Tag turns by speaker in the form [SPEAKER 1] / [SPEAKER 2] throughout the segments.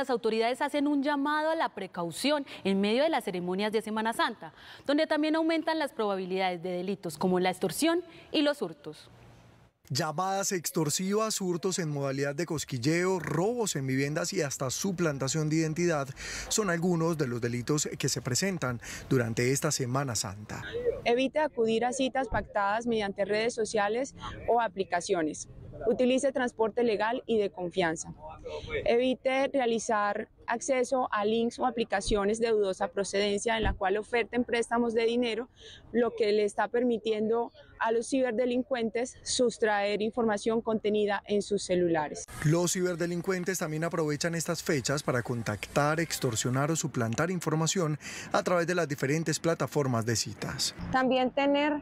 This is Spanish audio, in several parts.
[SPEAKER 1] las autoridades hacen un llamado a la precaución en medio de las ceremonias de Semana Santa, donde también aumentan las probabilidades de delitos como la extorsión y los hurtos.
[SPEAKER 2] Llamadas extorsivas, hurtos en modalidad de cosquilleo, robos en viviendas y hasta suplantación de identidad son algunos de los delitos que se presentan durante esta Semana Santa.
[SPEAKER 3] Evite acudir a citas pactadas mediante redes sociales o aplicaciones. Utilice transporte legal y de confianza. Evite realizar acceso a links o aplicaciones de dudosa procedencia en la cual oferten préstamos de dinero, lo que le está permitiendo a los ciberdelincuentes sustraer información contenida en sus
[SPEAKER 4] celulares.
[SPEAKER 2] Los ciberdelincuentes también aprovechan estas fechas para contactar, extorsionar o suplantar información a través de las diferentes plataformas de citas.
[SPEAKER 4] También tener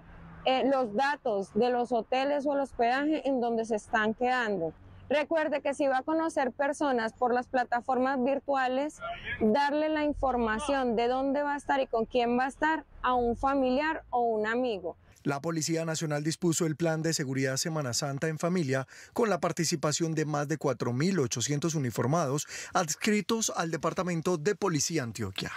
[SPEAKER 4] eh, los datos de los hoteles o el hospedaje en donde se están quedando. Recuerde que si va a conocer personas por las plataformas virtuales, darle la información de dónde va a estar y con quién va a estar a un familiar o un amigo.
[SPEAKER 2] La Policía Nacional dispuso el plan de seguridad Semana Santa en familia con la participación de más de 4.800 uniformados adscritos al Departamento de Policía Antioquia.